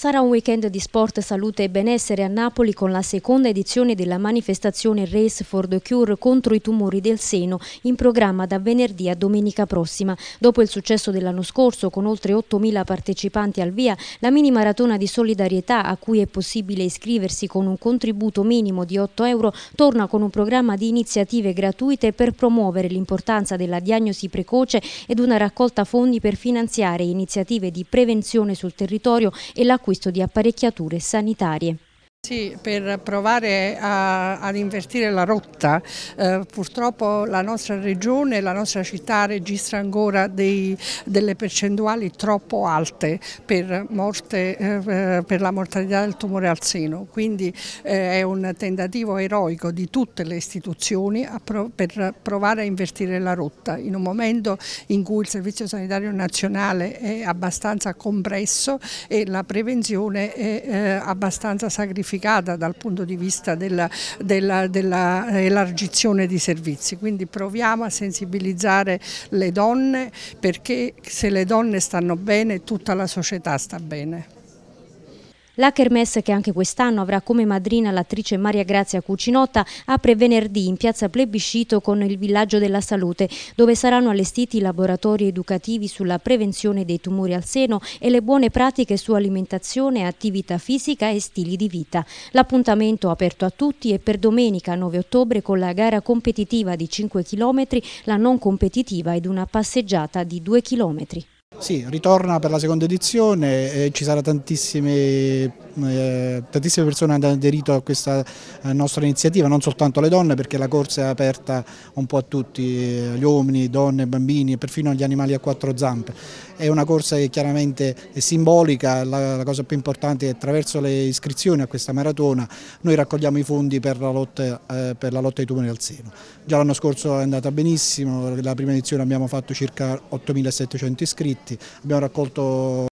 Sarà un weekend di sport, salute e benessere a Napoli con la seconda edizione della manifestazione Race for the Cure contro i tumori del seno in programma da venerdì a domenica prossima. Dopo il successo dell'anno scorso con oltre 8.000 partecipanti al via, la mini maratona di solidarietà a cui è possibile iscriversi con un contributo minimo di 8 euro torna con un programma di iniziative gratuite per promuovere l'importanza della diagnosi precoce ed una raccolta fondi per finanziare iniziative di prevenzione sul territorio e la l'acquisto di apparecchiature sanitarie. Sì, per provare a, ad invertire la rotta, eh, purtroppo la nostra regione, la nostra città registra ancora dei, delle percentuali troppo alte per, morte, eh, per, la mortalità del tumore al seno, quindi eh, è un tentativo eroico di tutte le istituzioni pro, per provare a invertire la rotta in un momento in cui il Servizio Sanitario Nazionale è abbastanza compresso e la prevenzione è eh, abbastanza sacrificata semplificata dal punto di vista dell'elargizione di servizi, quindi proviamo a sensibilizzare le donne perché se le donne stanno bene tutta la società sta bene. La Kermesse, che anche quest'anno avrà come madrina l'attrice Maria Grazia Cucinotta, apre venerdì in piazza Plebiscito con il Villaggio della Salute, dove saranno allestiti laboratori educativi sulla prevenzione dei tumori al seno e le buone pratiche su alimentazione, attività fisica e stili di vita. L'appuntamento aperto a tutti è per domenica 9 ottobre con la gara competitiva di 5 km, la non competitiva ed una passeggiata di 2 km. Sì, ritorna per la seconda edizione, eh, ci sarà tantissime eh, tantissime persone hanno aderito a questa eh, nostra iniziativa, non soltanto le donne perché la corsa è aperta un po' a tutti, eh, gli uomini, donne, bambini e perfino agli animali a quattro zampe. È una corsa che chiaramente è simbolica, la, la cosa più importante è che attraverso le iscrizioni a questa maratona noi raccogliamo i fondi per la lotta, eh, per la lotta ai tumori al seno. Già l'anno scorso è andata benissimo, la prima edizione abbiamo fatto circa 8.700 iscritti, abbiamo raccolto